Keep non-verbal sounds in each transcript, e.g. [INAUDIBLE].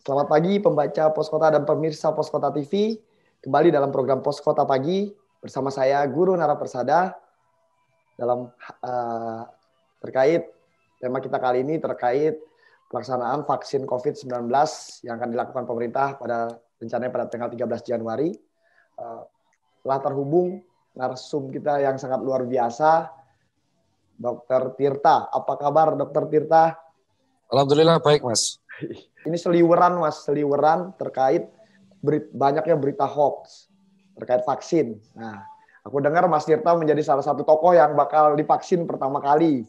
Selamat pagi pembaca Poskota dan pemirsa Poskota TV. Kembali dalam program Poskota Pagi bersama saya Guru Nara Persada dalam uh, terkait tema kita kali ini terkait pelaksanaan vaksin COVID-19 yang akan dilakukan pemerintah pada rencananya pada tanggal 13 Januari. Uh, telah terhubung narsum kita yang sangat luar biasa, Dokter Tirta. Apa kabar Dokter Tirta? Alhamdulillah baik, Mas. [LAUGHS] Ini seliweran mas, seliweran terkait beri, banyaknya berita hoax terkait vaksin. Nah, aku dengar Mas Tirta menjadi salah satu tokoh yang bakal divaksin pertama kali.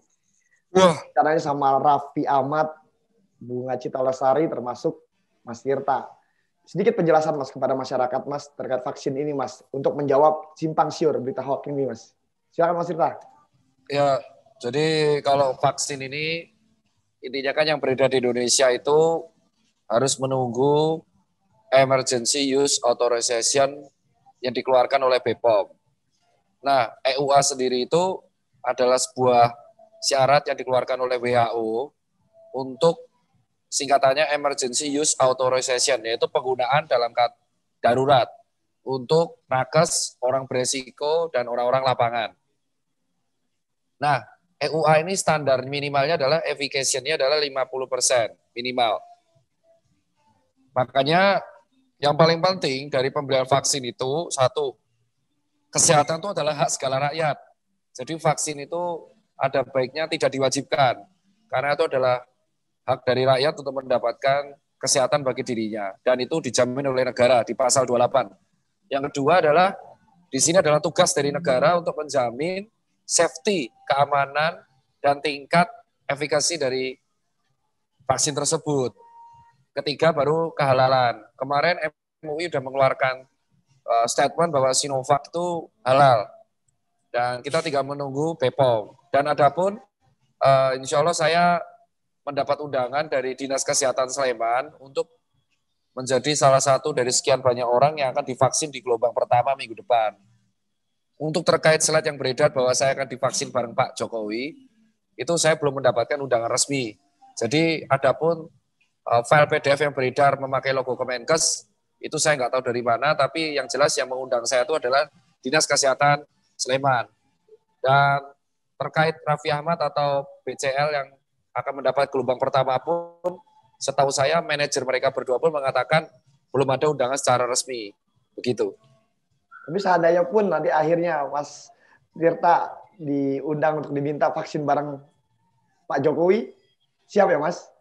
Wah. Caranya sama Raffi Ahmad, Bunga Cita Lestari, termasuk Mas Tirta. Sedikit penjelasan Mas kepada masyarakat Mas terkait vaksin ini Mas untuk menjawab simpang siur berita hoax ini Mas. Silakan Mas Tirta. Ya, jadi kalau vaksin ini intinya kan yang beredar di Indonesia itu harus menunggu emergency use authorization yang dikeluarkan oleh BPOM. Nah, EUA sendiri itu adalah sebuah syarat yang dikeluarkan oleh WHO untuk singkatannya emergency use authorization yaitu penggunaan dalam darurat untuk nakes, orang beresiko dan orang-orang lapangan. Nah, EUA ini standar minimalnya adalah efficacy-nya adalah 50% minimal. Makanya yang paling penting dari pembelian vaksin itu satu, kesehatan itu adalah hak segala rakyat. Jadi vaksin itu ada baiknya tidak diwajibkan karena itu adalah hak dari rakyat untuk mendapatkan kesehatan bagi dirinya dan itu dijamin oleh negara di pasal 28. Yang kedua adalah di sini adalah tugas dari negara untuk menjamin safety, keamanan, dan tingkat efikasi dari vaksin tersebut. Ketiga baru kehalalan. Kemarin MUI sudah mengeluarkan uh, statement bahwa Sinovac itu halal. Dan kita tinggal menunggu BPOM. Dan adapun uh, insya Allah saya mendapat undangan dari Dinas Kesehatan Sleman untuk menjadi salah satu dari sekian banyak orang yang akan divaksin di gelombang pertama minggu depan untuk terkait slide yang beredar bahwa saya akan divaksin bareng Pak Jokowi, itu saya belum mendapatkan undangan resmi. Jadi adapun uh, file PDF yang beredar memakai logo Kemenkes, itu saya nggak tahu dari mana, tapi yang jelas yang mengundang saya itu adalah Dinas Kesehatan Sleman. Dan terkait Raffi Ahmad atau BCL yang akan mendapat gelombang pertama pun, setahu saya manajer mereka berdua pun mengatakan belum ada undangan secara resmi. Begitu. Tapi seandainya pun nanti akhirnya Mas Tirta diundang untuk diminta vaksin bareng Pak Jokowi, siap ya Mas?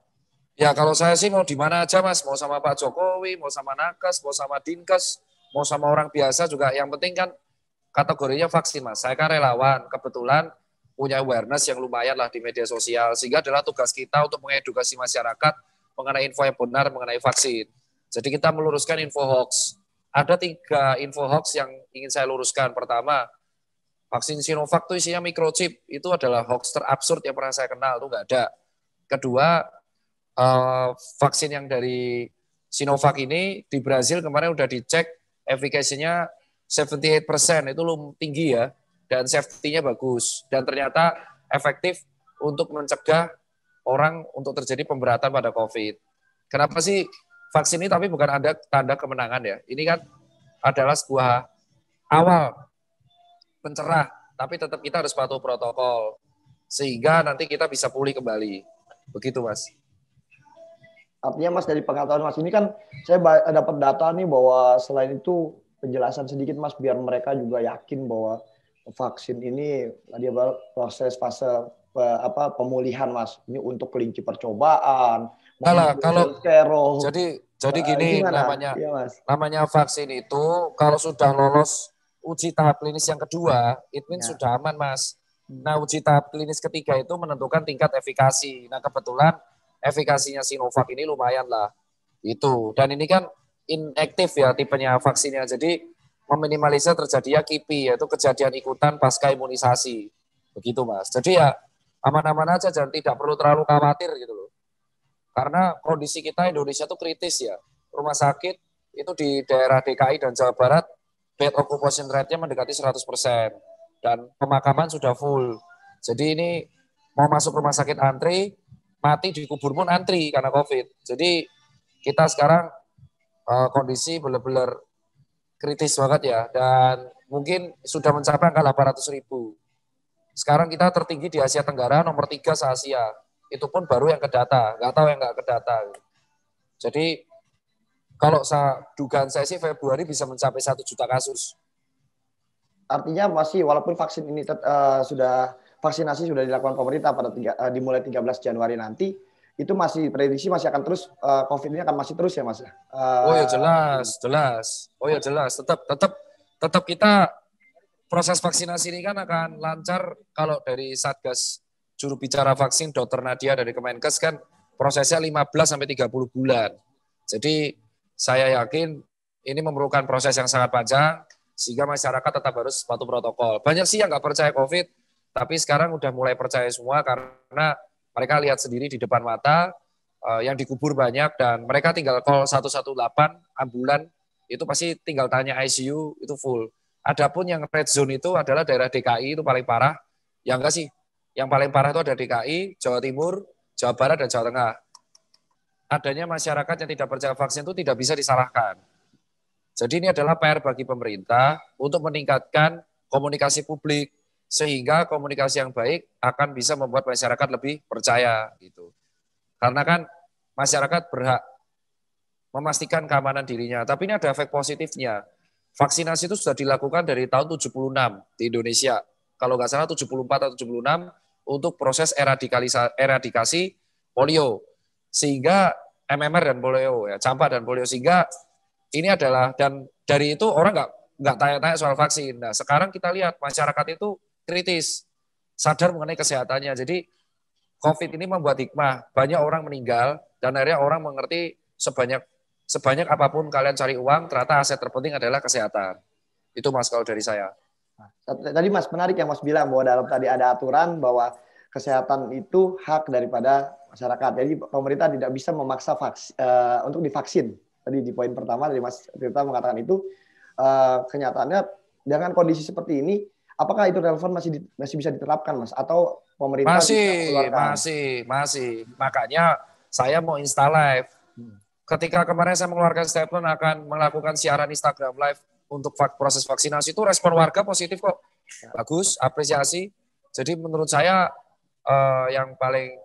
Ya kalau saya sih mau di mana aja Mas, mau sama Pak Jokowi, mau sama Nakes, mau sama Dinkes, mau sama orang biasa juga. Yang penting kan kategorinya vaksin Mas. Saya kan relawan, kebetulan punya awareness yang lumayan lah di media sosial. Sehingga adalah tugas kita untuk mengedukasi masyarakat mengenai info yang benar mengenai vaksin. Jadi kita meluruskan info hoax ada tiga info hoax yang ingin saya luruskan. Pertama, vaksin Sinovac itu isinya microchip. Itu adalah hoax terabsurd yang pernah saya kenal. Itu enggak ada. Kedua, eh, vaksin yang dari Sinovac ini di Brazil kemarin sudah dicek efikasinya 78%. Itu belum tinggi ya. Dan safety-nya bagus. Dan ternyata efektif untuk mencegah orang untuk terjadi pemberatan pada COVID. Kenapa sih vaksin ini tapi bukan ada tanda kemenangan ya. Ini kan adalah sebuah awal pencerah, tapi tetap kita harus patuh protokol sehingga nanti kita bisa pulih kembali. Begitu, Mas. Artinya Mas dari pengetahuan Mas ini kan saya dapat data nih bahwa selain itu penjelasan sedikit Mas biar mereka juga yakin bahwa vaksin ini dia proses fase eh, apa pemulihan Mas. Ini untuk kelinci percobaan, Nah, iya, kalau jadi jadi nah, gini Gimana? namanya iya, namanya vaksin itu kalau sudah lolos uji tahap klinis yang kedua, it ya. sudah aman mas. Hmm. Nah uji tahap klinis ketiga itu menentukan tingkat efikasi. Nah kebetulan efikasinya Sinovac ini lumayan lah itu. Dan ini kan inaktif ya tipenya vaksinnya. Jadi meminimalisir terjadinya KIPI yaitu kejadian ikutan pasca imunisasi. Begitu mas. Jadi ya aman-aman aja dan tidak perlu terlalu khawatir gitu loh. Karena kondisi kita Indonesia itu kritis ya. Rumah sakit itu di daerah DKI dan Jawa Barat bed occupation rate-nya mendekati 100% dan pemakaman sudah full. Jadi ini mau masuk rumah sakit antri, mati di kubur pun antri karena COVID. Jadi kita sekarang uh, kondisi benar-benar kritis banget ya dan mungkin sudah mencapai angka 800 ribu. Sekarang kita tertinggi di Asia Tenggara, nomor tiga se-Asia itu pun baru yang ke data, nggak tahu yang nggak ke data. Jadi kalau saya dugaan saya sih Februari bisa mencapai satu juta kasus. Artinya masih walaupun vaksin ini uh, sudah vaksinasi sudah dilakukan pemerintah pada tiga, uh, dimulai 13 Januari nanti itu masih prediksi masih akan terus uh, COVID ini akan masih terus ya mas. Uh, oh ya jelas jelas. Oh ya jelas tetap tetap tetap kita proses vaksinasi ini kan akan lancar kalau dari satgas juru bicara vaksin Dr. Nadia dari Kemenkes kan prosesnya 15 sampai 30 bulan. Jadi saya yakin ini memerlukan proses yang sangat panjang sehingga masyarakat tetap harus patuh protokol. Banyak sih yang nggak percaya COVID, tapi sekarang udah mulai percaya semua karena mereka lihat sendiri di depan mata eh, yang dikubur banyak dan mereka tinggal call 118 ambulan itu pasti tinggal tanya ICU itu full. Adapun yang red zone itu adalah daerah DKI itu paling parah. Yang enggak sih, yang paling parah itu ada DKI, Jawa Timur, Jawa Barat, dan Jawa Tengah. Adanya masyarakat yang tidak percaya vaksin itu tidak bisa disalahkan. Jadi ini adalah PR bagi pemerintah untuk meningkatkan komunikasi publik sehingga komunikasi yang baik akan bisa membuat masyarakat lebih percaya gitu. Karena kan masyarakat berhak memastikan keamanan dirinya. Tapi ini ada efek positifnya. Vaksinasi itu sudah dilakukan dari tahun 76 di Indonesia kalau nggak salah 74 atau 76 untuk proses eradikasi, eradikasi polio. Sehingga MMR dan polio ya, campak dan polio sehingga ini adalah dan dari itu orang nggak nggak tanya-tanya soal vaksin. Nah sekarang kita lihat masyarakat itu kritis, sadar mengenai kesehatannya. Jadi COVID ini membuat hikmah, banyak orang meninggal dan akhirnya orang mengerti sebanyak sebanyak apapun kalian cari uang, ternyata aset terpenting adalah kesehatan. Itu mas kalau dari saya tadi Mas menarik yang Mas bilang bahwa dalam tadi ada aturan bahwa kesehatan itu hak daripada masyarakat. Jadi pemerintah tidak bisa memaksa vaksin, uh, eh, untuk divaksin. Tadi di poin pertama dari Mas Tirta mengatakan itu uh, kenyataannya dengan kondisi seperti ini apakah itu relevan masih di, masih bisa diterapkan Mas atau pemerintah masih masih masih makanya saya mau insta live. Hmm. Ketika kemarin saya mengeluarkan statement akan melakukan siaran Instagram live untuk proses vaksinasi itu respon warga positif kok. Bagus, apresiasi. Jadi menurut saya eh, yang paling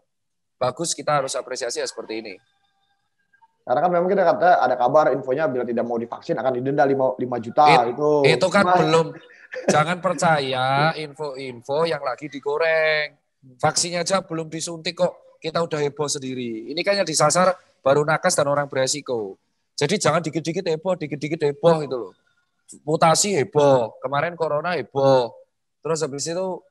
bagus kita harus apresiasi ya seperti ini. Karena kan memang kita kata ada kabar infonya bila tidak mau divaksin akan didenda 5, 5 juta It, itu. Itu kan Mas. belum. Jangan percaya info-info yang lagi digoreng. Vaksinnya aja belum disuntik kok kita udah heboh sendiri. Ini kan yang disasar baru nakas dan orang beresiko. Jadi jangan dikit-dikit heboh, dikit-dikit heboh gitu loh mutasi heboh, kemarin corona heboh, terus habis itu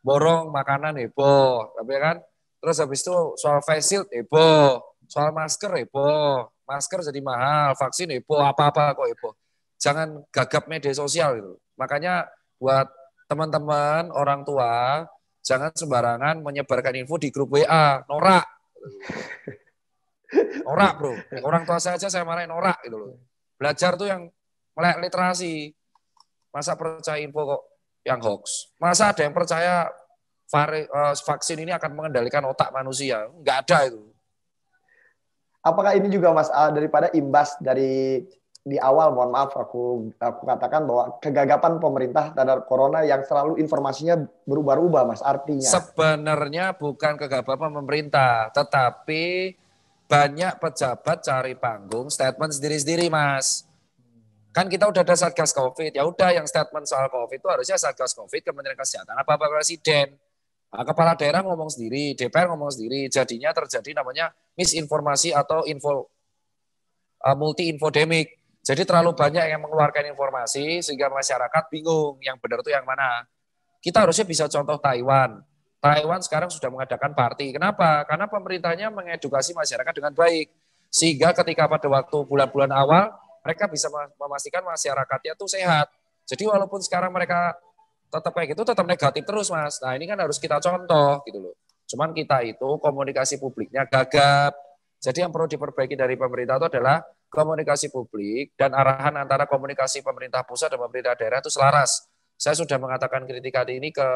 borong makanan heboh, tapi kan terus habis itu soal face shield heboh, soal masker heboh, masker jadi mahal, vaksin heboh, apa-apa kok heboh. Jangan gagap media sosial itu. Makanya buat teman-teman orang tua jangan sembarangan menyebarkan info di grup WA, norak. Norak, Bro. Orang tua saya aja saya marahin norak gitu loh. Belajar tuh yang melek literasi. Masa percaya info kok yang hoax? Masa ada yang percaya eh, vaksin ini akan mengendalikan otak manusia? Enggak ada itu. Apakah ini juga Mas eh, daripada imbas dari di awal mohon maaf aku aku katakan bahwa kegagapan pemerintah terhadap corona yang selalu informasinya berubah-ubah Mas artinya. Sebenarnya bukan kegagapan pemerintah, tetapi banyak pejabat cari panggung statement sendiri-sendiri Mas. Kan kita udah ada Satgas Covid. Ya udah yang statement soal Covid itu harusnya Satgas Covid Kementerian Kesehatan apa apa Presiden. Nah, kepala daerah ngomong sendiri, DPR ngomong sendiri, jadinya terjadi namanya misinformasi atau info uh, eh, multi infodemic Jadi terlalu banyak yang mengeluarkan informasi sehingga masyarakat bingung yang benar itu yang mana. Kita harusnya bisa contoh Taiwan. Taiwan sekarang sudah mengadakan party. Kenapa? Karena pemerintahnya mengedukasi masyarakat dengan baik. Sehingga ketika pada waktu bulan-bulan awal mereka bisa memastikan masyarakatnya tuh sehat. Jadi walaupun sekarang mereka tetap kayak gitu, tetap negatif terus, Mas. Nah, ini kan harus kita contoh gitu loh. Cuman kita itu komunikasi publiknya gagap. Jadi yang perlu diperbaiki dari pemerintah itu adalah komunikasi publik dan arahan antara komunikasi pemerintah pusat dan pemerintah daerah itu selaras. Saya sudah mengatakan kritikan ini ke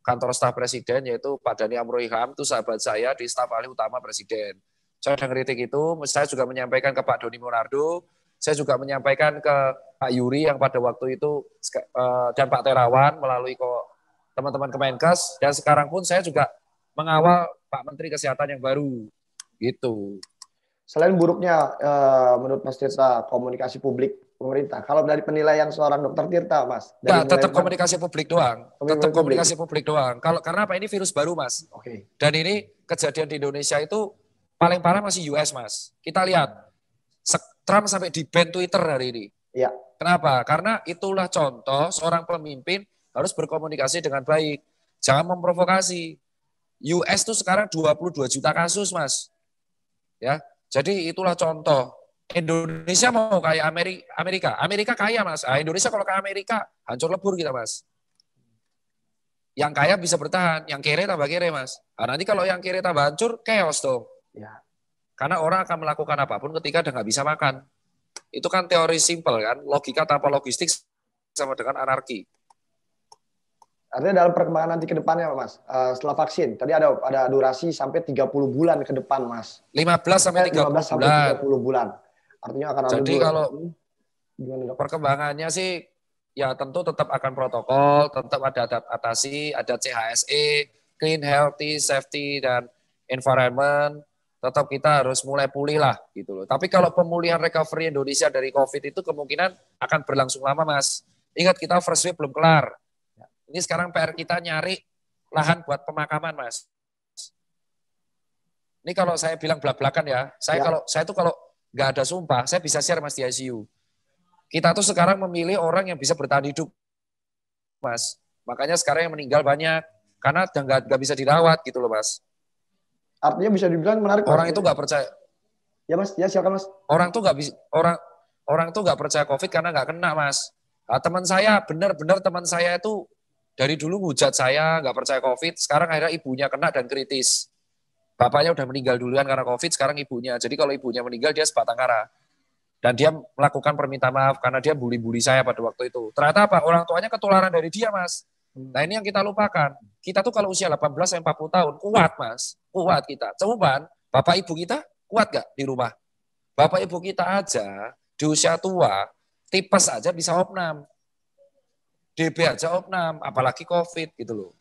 kantor staf presiden yaitu Pak Dani Amroiham itu sahabat saya di staf ahli utama presiden. Saya sudah kritik itu, saya juga menyampaikan ke Pak Doni Monardo, saya juga menyampaikan ke Pak Yuri yang pada waktu itu eh, dan Pak Terawan melalui teman-teman Kemenkes dan sekarang pun saya juga mengawal Pak Menteri Kesehatan yang baru gitu. Selain buruknya eh, menurut Mas Tirta komunikasi publik pemerintah. Kalau dari penilaian seorang dokter Tirta, Mas. Dari nah, tetap komunikasi publik doang. Komunikasi tetap komunikasi publik. publik doang. Kalau karena apa ini virus baru, Mas. Oke. Okay. Dan ini kejadian di Indonesia itu paling parah masih US, Mas. Kita lihat Trump sampai di ban Twitter hari ini. Ya. Kenapa? Karena itulah contoh seorang pemimpin harus berkomunikasi dengan baik. Jangan memprovokasi. US tuh sekarang 22 juta kasus, Mas. Ya. Jadi itulah contoh. Indonesia mau kayak Amerika, Amerika. Amerika kaya, Mas. Nah, Indonesia kalau ke Amerika hancur lebur kita, Mas. Yang kaya bisa bertahan, yang kere tambah kere, Mas. Nah, nanti kalau yang kere tambah hancur, chaos dong. Ya. Karena orang akan melakukan apapun ketika udah nggak bisa makan. Itu kan teori simpel kan, logika tanpa logistik sama dengan anarki. Artinya dalam perkembangan nanti ke depannya Mas, eh, setelah vaksin, tadi ada ada durasi sampai 30 bulan ke depan Mas. 15 sampai 30 eh, 15 sampai 30 bulan. bulan. Artinya akan ada Jadi kalau hmm, gimana, perkembangannya sih ya tentu tetap akan protokol, tetap ada adaptasi, ada CHSE, clean healthy safety dan environment tetap kita harus mulai pulih lah gitu loh. Tapi kalau pemulihan recovery Indonesia dari COVID itu kemungkinan akan berlangsung lama mas. Ingat kita first wave belum kelar. Ini sekarang PR kita nyari lahan buat pemakaman mas. Ini kalau saya bilang belak-belakan ya, saya ya. kalau saya itu kalau nggak ada sumpah, saya bisa share mas di ICU. Kita tuh sekarang memilih orang yang bisa bertahan hidup, mas. Makanya sekarang yang meninggal banyak karena nggak bisa dirawat gitu loh mas. Artinya bisa dibilang menarik. Orang itu nggak percaya. Ya mas, ya silakan mas. Orang tuh nggak bisa orang orang tuh nggak percaya covid karena nggak kena mas. Nah, teman saya benar-benar teman saya itu dari dulu hujat saya nggak percaya covid. Sekarang akhirnya ibunya kena dan kritis. Bapaknya udah meninggal duluan karena covid. Sekarang ibunya. Jadi kalau ibunya meninggal dia sebatang kara. Dan dia melakukan permintaan maaf karena dia bully-bully saya pada waktu itu. Ternyata apa? Orang tuanya ketularan dari dia mas. Nah ini yang kita lupakan. Kita tuh kalau usia 18 40 tahun kuat mas, kuat kita. Cuman bapak ibu kita kuat gak di rumah? Bapak ibu kita aja di usia tua tipes aja bisa opnam. DB aja opnam, apalagi COVID gitu loh.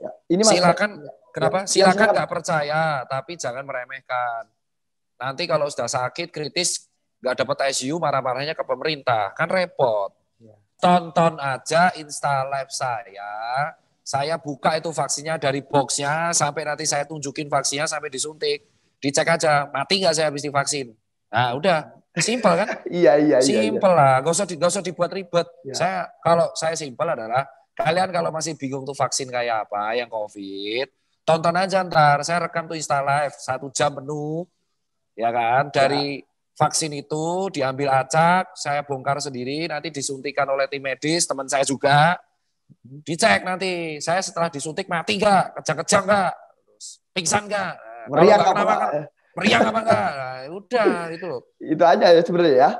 Ya, ini silakan ya, ya. kenapa? Ya, silakan nggak percaya, tapi jangan meremehkan. Nanti kalau sudah sakit kritis nggak dapat ICU marah-marahnya ke pemerintah, kan repot tonton aja Insta Live saya. Saya buka itu vaksinnya dari boxnya sampai nanti saya tunjukin vaksinnya sampai disuntik. Dicek aja, mati nggak saya habis divaksin. Nah udah, simpel kan? [LAUGHS] Iya, iya, iya, iya. Simpel lah, gak usah, gak usah dibuat ribet. Iya. Saya Kalau saya simpel adalah, kalian kalau masih bingung tuh vaksin kayak apa, yang COVID, tonton aja ntar. Saya rekam tuh Insta Live, satu jam penuh, ya kan? Dari iya vaksin itu diambil acak, saya bongkar sendiri, nanti disuntikan oleh tim medis, teman saya juga. Dicek nanti, saya setelah disuntik mati enggak, kejang-kejang enggak, pingsan enggak. Meriang apa enggak? Meriang apa enggak? Nah, udah itu loh. Itu aja ya sebenarnya ya.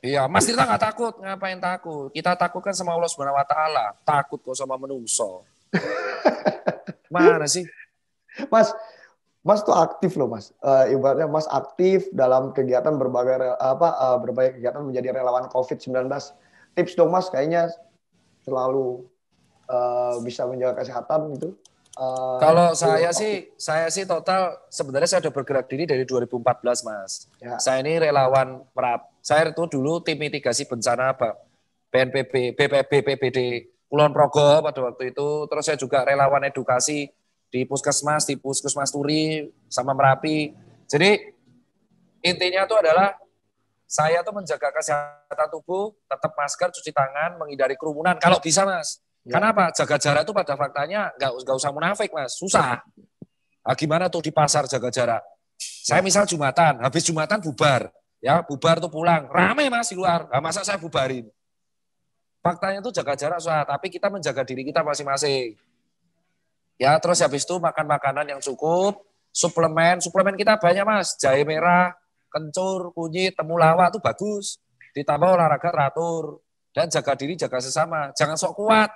Iya, Mas Tirta enggak takut, ngapain takut? Kita takut kan sama Allah Subhanahu wa taala, takut kok sama menungso. [LAUGHS] Mana sih? Mas, Mas tuh aktif loh Mas. Uh, ibaratnya Mas aktif dalam kegiatan berbagai apa uh, berbagai kegiatan menjadi relawan COVID-19. Tips dong Mas kayaknya selalu uh, bisa menjaga kesehatan gitu. Uh, Kalau saya aktif. sih saya sih total sebenarnya saya sudah bergerak diri dari 2014 Mas. Ya. Saya ini relawan merap. Saya itu dulu tim mitigasi bencana apa BNPB, BPB, BPBD Kulon Progo pada waktu itu. Terus saya juga relawan edukasi di puskesmas, di puskesmas Turi, sama Merapi. Jadi intinya itu adalah saya tuh menjaga kesehatan tubuh, tetap masker, cuci tangan, menghindari kerumunan. Kalau bisa mas, ya. karena apa? Jaga jarak itu pada faktanya nggak nggak usah munafik mas, susah. Nah, gimana tuh di pasar jaga jarak? Saya ya. misal jumatan, habis jumatan bubar, ya bubar tuh pulang, rame mas di luar. Nah, masa saya bubarin? Faktanya tuh jaga jarak susah, tapi kita menjaga diri kita masing-masing. Ya, terus habis itu makan makanan yang cukup, suplemen, suplemen kita banyak Mas, jahe merah, kencur, kunyit, temulawak itu bagus. Ditambah olahraga teratur dan jaga diri, jaga sesama. Jangan sok kuat.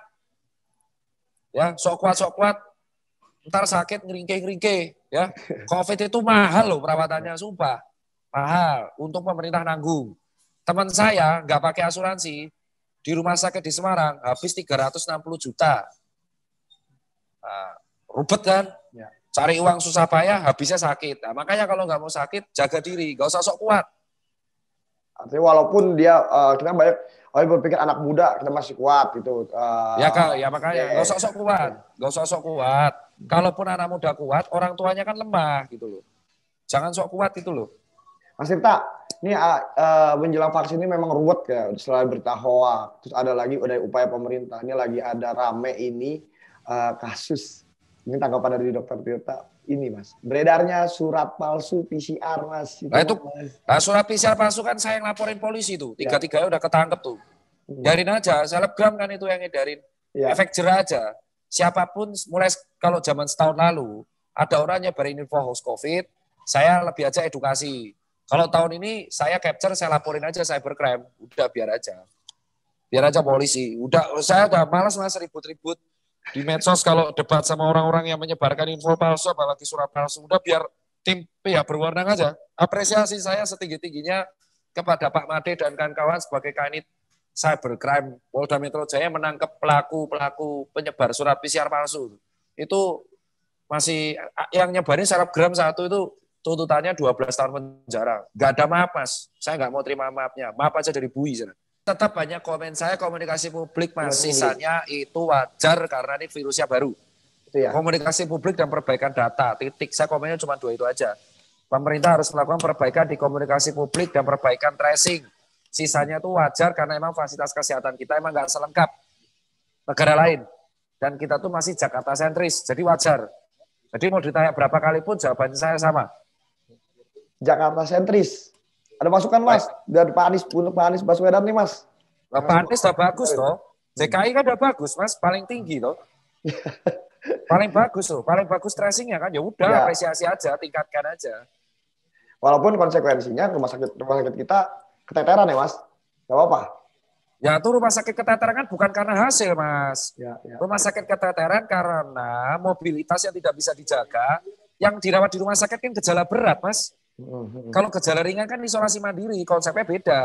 Ya, sok kuat, sok kuat. Ntar sakit ngeringke-ngeringke, ya. Covid itu mahal loh perawatannya, sumpah. Mahal, untuk pemerintah nanggung. Teman saya nggak pakai asuransi, di rumah sakit di Semarang habis 360 juta uh, rubet kan, ya. cari uang susah payah, habisnya sakit. Nah, makanya kalau nggak mau sakit, jaga diri, nggak usah sok kuat. Artinya walaupun dia uh, kita banyak oh berpikir anak muda kita masih kuat gitu. Uh, ya kak, ya makanya iya, nggak iya. usah sok kuat, nggak usah sok kuat. Kalaupun anak muda kuat, orang tuanya kan lemah gitu loh. Jangan sok kuat itu loh. Mas Tirta, ini uh, menjelang vaksin ini memang ruwet ya, selain berita terus ada lagi udah upaya pemerintah, ini lagi ada rame ini Eh, kasus ini tanggapan dari dokter Tirta ini mas beredarnya surat palsu PCR mas itu, nah, itu mas. Nah, surat PCR palsu kan saya yang laporin polisi tuh tiga tiga ya. udah ketangkep tuh hmm. naja aja selebgram kan itu yang edarin ya. efek jerah aja siapapun mulai kalau zaman setahun lalu ada orang nyebarin info hoax covid saya lebih aja edukasi kalau tahun ini saya capture saya laporin aja cybercrime udah biar aja biar aja polisi udah saya udah malas mas ribut-ribut di medsos kalau debat sama orang-orang yang menyebarkan info palsu apalagi surat palsu udah biar tim ya berwarna aja apresiasi saya setinggi-tingginya kepada Pak Made dan kawan-kawan sebagai kanit cybercrime Polda Metro Jaya menangkap pelaku-pelaku penyebar surat PCR palsu itu masih yang nyebarin gram satu itu tuntutannya 12 tahun penjara. Gak ada maaf mas, saya nggak mau terima maafnya. Maaf aja dari bui. Sana tetap banyak komen saya komunikasi publik iya, masih sisanya itu wajar karena ini virusnya baru. Itu ya. Komunikasi publik dan perbaikan data. Titik saya komennya cuma dua itu aja. Pemerintah harus melakukan perbaikan di komunikasi publik dan perbaikan tracing. Sisanya itu wajar karena emang fasilitas kesehatan kita emang nggak selengkap negara lain. Dan kita tuh masih Jakarta sentris, jadi wajar. Jadi mau ditanya berapa kali pun jawaban saya sama. Jakarta sentris. Ada masukan Mas dari Pak Anies untuk Pak Anies Baswedan nih Mas. Pak Anies udah bagus toh. DKI kan udah bagus Mas, paling tinggi toh. [LAUGHS] paling bagus loh, paling bagus tracingnya kan. Ya udah ya. apresiasi aja, tingkatkan aja. Walaupun konsekuensinya rumah sakit rumah sakit kita keteteran ya Mas. Gak apa-apa. Ya itu rumah sakit keteteran kan bukan karena hasil mas. Ya, ya. Rumah sakit keteteran karena mobilitas yang tidak bisa dijaga. Yang dirawat di rumah sakit kan gejala berat mas. Mm-hmm. Kalau gejala ringan kan isolasi mandiri, konsepnya beda.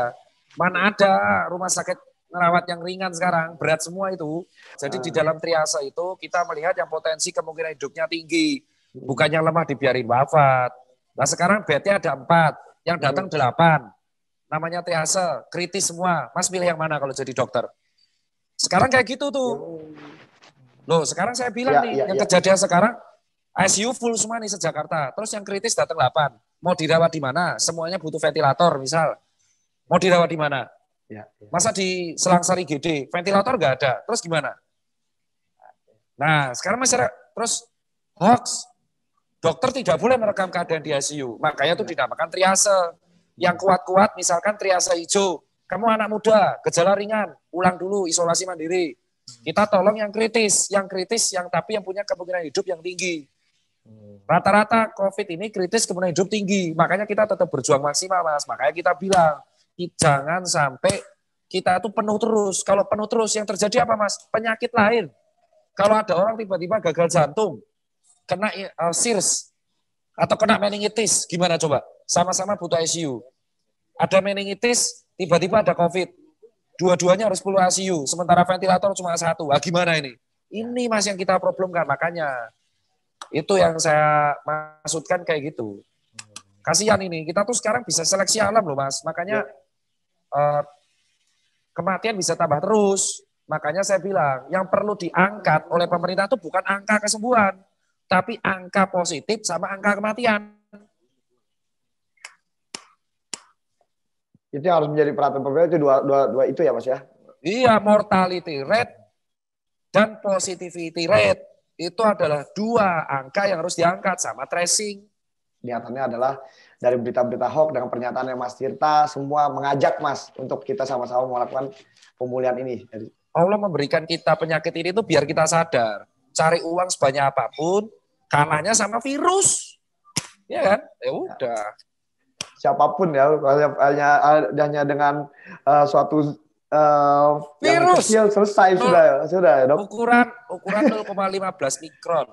Mana ada rumah sakit merawat yang ringan sekarang, berat semua itu. Jadi di ah. dalam triase itu kita melihat yang potensi kemungkinan hidupnya tinggi, mm-hmm. bukannya lemah dibiarin wafat. Nah sekarang bednya ada empat, yang mm-hmm. datang delapan. Namanya triase, kritis semua. Mas pilih yang mana kalau jadi dokter? Sekarang kayak gitu tuh. Loh sekarang saya bilang ya, nih, ya, yang ya. kejadian sekarang ICU full semua nih sejak jakarta Terus yang kritis datang delapan mau dirawat di mana? Semuanya butuh ventilator misal. Mau dirawat di mana? Ya, ya. Masa di Selangsar IGD ventilator nggak ada. Terus gimana? Nah, sekarang masyarakat terus hoax. Dokter tidak boleh merekam keadaan di ICU. Makanya itu dinamakan triase. Yang kuat-kuat misalkan triase hijau. Kamu anak muda, gejala ringan, pulang dulu isolasi mandiri. Kita tolong yang kritis, yang kritis yang tapi yang punya kemungkinan hidup yang tinggi. Hmm. Rata-rata COVID ini kritis kemudian hidup tinggi, makanya kita tetap berjuang maksimal, Mas. Makanya kita bilang, jangan sampai kita itu penuh terus. Kalau penuh terus, yang terjadi apa, Mas? Penyakit lain. Kalau ada orang tiba-tiba gagal jantung, kena uh, SIRS, atau kena meningitis, gimana coba? Sama-sama butuh ICU. Ada meningitis, tiba-tiba ada COVID. Dua-duanya harus puluh ICU, sementara ventilator cuma satu. Ah, gimana ini? Ini Mas yang kita problemkan, makanya itu yang saya maksudkan kayak gitu. Kasihan ini, kita tuh sekarang bisa seleksi alam loh mas. Makanya uh, kematian bisa tambah terus. Makanya saya bilang, yang perlu diangkat oleh pemerintah itu bukan angka kesembuhan. Tapi angka positif sama angka kematian. Itu yang harus menjadi perhatian pemerintah itu dua, dua, dua itu ya mas ya? Iya, mortality rate dan positivity rate itu adalah dua angka yang harus diangkat sama tracing. Kelihatannya adalah dari berita-berita hoax dengan pernyataan yang Mas Tirta, semua mengajak Mas untuk kita sama-sama melakukan pemulihan ini. Allah memberikan kita penyakit ini itu biar kita sadar. Cari uang sebanyak apapun, kalahnya sama virus. Ya kan? Ya udah. Siapapun ya, hanya, hanya dengan uh, suatu uh, virus kecil selesai 0, sudah sudah dok. Ukuran ukuran 0,15 mikron.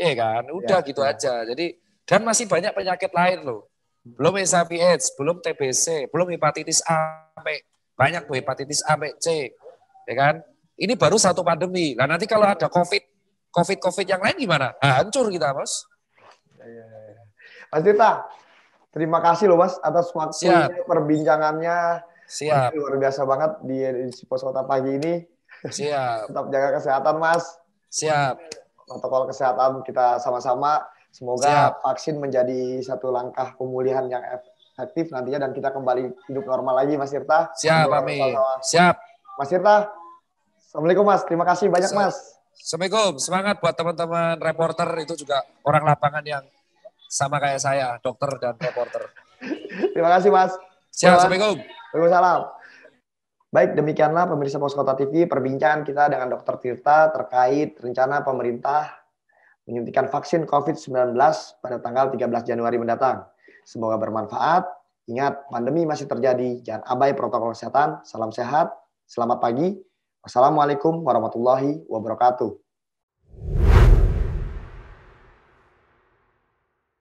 Iya kan? Udah ya, gitu ya. aja. Jadi dan masih banyak penyakit lain loh. Belum HIV AIDS, belum TBC, belum hepatitis A sampai banyak tuh hepatitis A sampai C. Ya kan? Ini baru satu pandemi. Nah nanti kalau ada COVID, COVID, COVID yang lain gimana? Nah, hancur kita, bos. Ya, ya, ya. Mas Dita, terima kasih loh, Mas, atas waktu perbincangannya Siap. Luar biasa banget di edisi pos kota pagi ini. Siap. [LAUGHS] Tetap jaga kesehatan, Mas. Siap. Protokol kesehatan kita sama-sama. Semoga Siap. vaksin menjadi satu langkah pemulihan yang efektif nantinya dan kita kembali hidup normal lagi, Mas Irta. Siap, Pak Amin. Siap. Mas Irta. Assalamualaikum, Mas. Terima kasih banyak, Mas. Assalamualaikum. Semangat buat teman-teman reporter itu juga orang lapangan yang sama kayak saya, dokter dan reporter. [LAUGHS] Terima kasih, Mas. Siap, Assalamualaikum. Waalaikumsalam. Baik, demikianlah pemirsa Poskota TV perbincangan kita dengan Dr. Tirta terkait rencana pemerintah menyuntikan vaksin COVID-19 pada tanggal 13 Januari mendatang. Semoga bermanfaat. Ingat, pandemi masih terjadi. Jangan abai protokol kesehatan. Salam sehat. Selamat pagi. Wassalamualaikum warahmatullahi wabarakatuh.